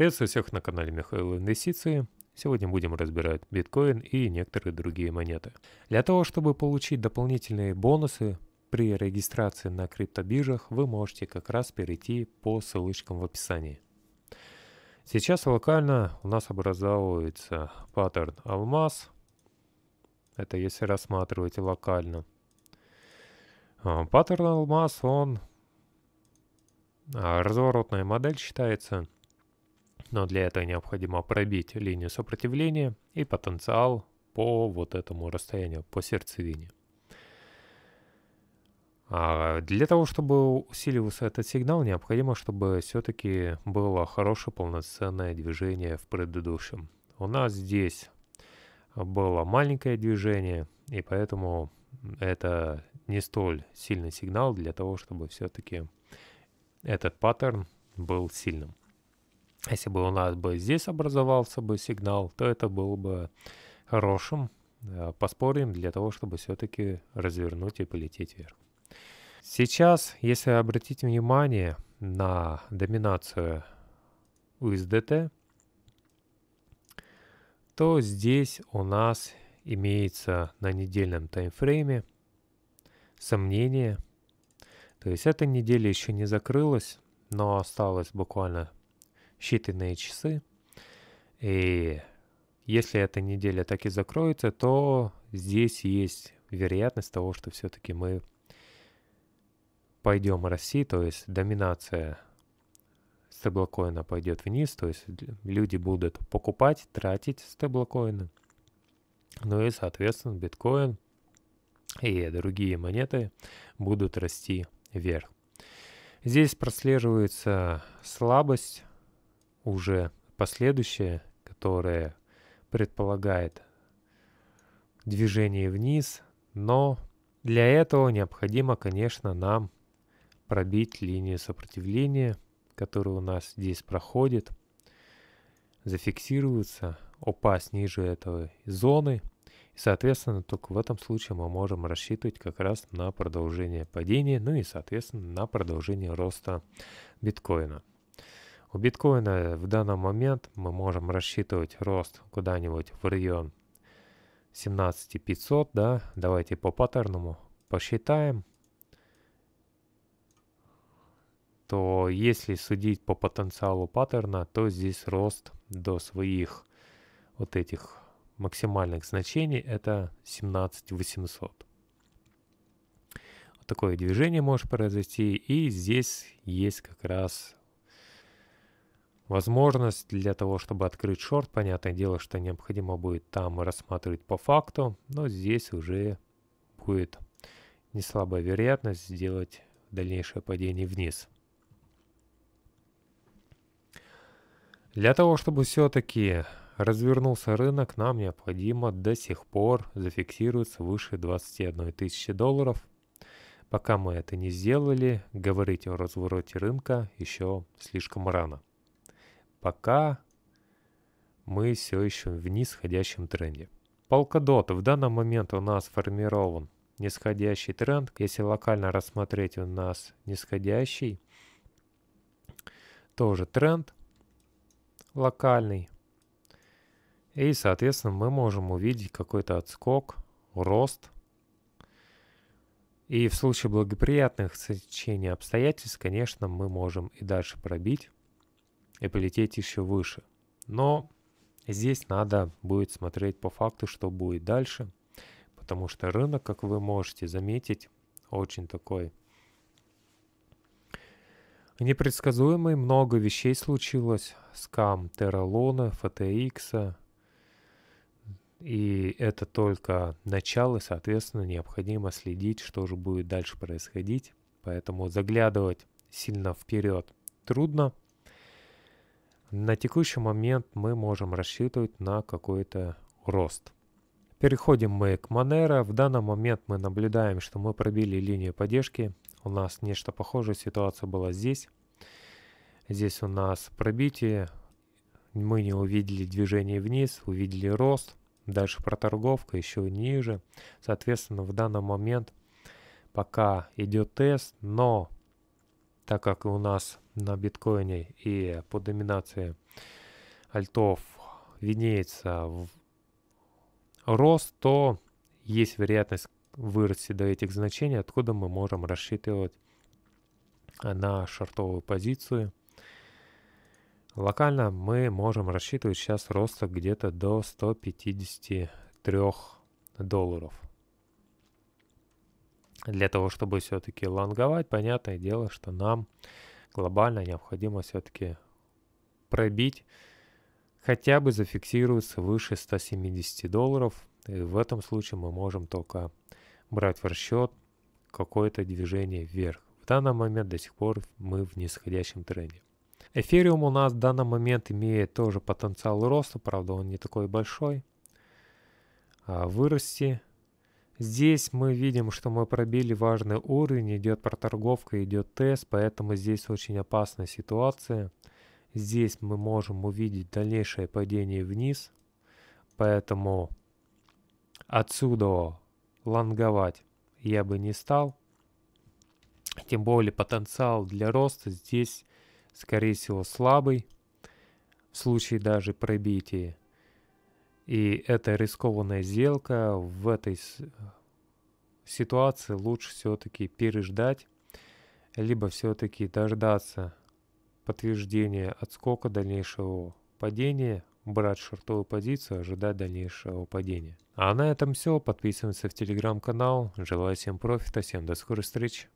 Приветствую всех на канале Михаила Инвестиции. Сегодня будем разбирать биткоин и некоторые другие монеты. Для того, чтобы получить дополнительные бонусы при регистрации на криптобиржах, вы можете как раз перейти по ссылочкам в описании. Сейчас локально у нас образовывается паттерн алмаз. Это если рассматривать локально. А, паттерн алмаз, он а, разворотная модель считается – но для этого необходимо пробить линию сопротивления и потенциал по вот этому расстоянию, по сердцевине. А для того, чтобы усиливался этот сигнал, необходимо, чтобы все-таки было хорошее полноценное движение в предыдущем. У нас здесь было маленькое движение, и поэтому это не столь сильный сигнал для того, чтобы все-таки этот паттерн был сильным. Если бы у нас бы здесь образовался бы сигнал, то это было бы хорошим э, поспорим для того, чтобы все-таки развернуть и полететь вверх. Сейчас, если обратить внимание на доминацию USDT, то здесь у нас имеется на недельном таймфрейме сомнение. То есть эта неделя еще не закрылась, но осталось буквально считанные часы. И если эта неделя так и закроется, то здесь есть вероятность того, что все-таки мы пойдем расти, то есть доминация стеблкоина пойдет вниз, то есть люди будут покупать, тратить стеблкоины. Ну и, соответственно, биткоин и другие монеты будут расти вверх. Здесь прослеживается слабость уже последующее, которое предполагает движение вниз, но для этого необходимо, конечно, нам пробить линию сопротивления, которая у нас здесь проходит, зафиксироваться, опасть ниже этой зоны. И, соответственно, только в этом случае мы можем рассчитывать как раз на продолжение падения, ну и, соответственно, на продолжение роста биткоина. У биткоина в данный момент мы можем рассчитывать рост куда-нибудь в район 17500, да, давайте по паттерному посчитаем, то если судить по потенциалу паттерна, то здесь рост до своих вот этих максимальных значений это 17800. Вот такое движение может произойти, и здесь есть как раз возможность для того, чтобы открыть шорт. Понятное дело, что необходимо будет там рассматривать по факту, но здесь уже будет не слабая вероятность сделать дальнейшее падение вниз. Для того, чтобы все-таки развернулся рынок, нам необходимо до сих пор зафиксироваться выше 21 тысячи долларов. Пока мы это не сделали, говорить о развороте рынка еще слишком рано пока мы все еще в нисходящем тренде. Polkadot в данный момент у нас формирован нисходящий тренд. Если локально рассмотреть у нас нисходящий, тоже тренд локальный. И, соответственно, мы можем увидеть какой-то отскок, рост. И в случае благоприятных сочетаний обстоятельств, конечно, мы можем и дальше пробить и полететь еще выше. Но здесь надо будет смотреть по факту, что будет дальше, потому что рынок, как вы можете заметить, очень такой непредсказуемый. Много вещей случилось. Скам Терралона, FTX. И это только начало, соответственно, необходимо следить, что же будет дальше происходить. Поэтому заглядывать сильно вперед трудно. На текущий момент мы можем рассчитывать на какой-то рост. Переходим мы к Monero. В данный момент мы наблюдаем, что мы пробили линию поддержки. У нас нечто похожее ситуация была здесь. Здесь у нас пробитие. Мы не увидели движение вниз, увидели рост. Дальше проторговка еще ниже. Соответственно, в данный момент пока идет тест, но так как у нас на биткоине и по доминации альтов виднеется в рост, то есть вероятность вырасти до этих значений, откуда мы можем рассчитывать на шортовую позицию. Локально мы можем рассчитывать сейчас роста где-то до 153 долларов. Для того, чтобы все-таки лонговать, понятное дело, что нам глобально необходимо все-таки пробить, хотя бы зафиксироваться выше 170 долларов. И в этом случае мы можем только брать в расчет какое-то движение вверх. В данный момент до сих пор мы в нисходящем тренде. Эфириум у нас в данный момент имеет тоже потенциал роста, правда он не такой большой. А вырасти Здесь мы видим, что мы пробили важный уровень, идет проторговка, идет тест, поэтому здесь очень опасная ситуация. Здесь мы можем увидеть дальнейшее падение вниз, поэтому отсюда лонговать я бы не стал. Тем более потенциал для роста здесь, скорее всего, слабый. В случае даже пробития и эта рискованная сделка в этой э, ситуации лучше все-таки переждать, либо все-таки дождаться подтверждения отскока дальнейшего падения, брать шортовую позицию, ожидать дальнейшего падения. А на этом все. Подписываемся в телеграм-канал. Желаю всем профита, всем до скорых встреч.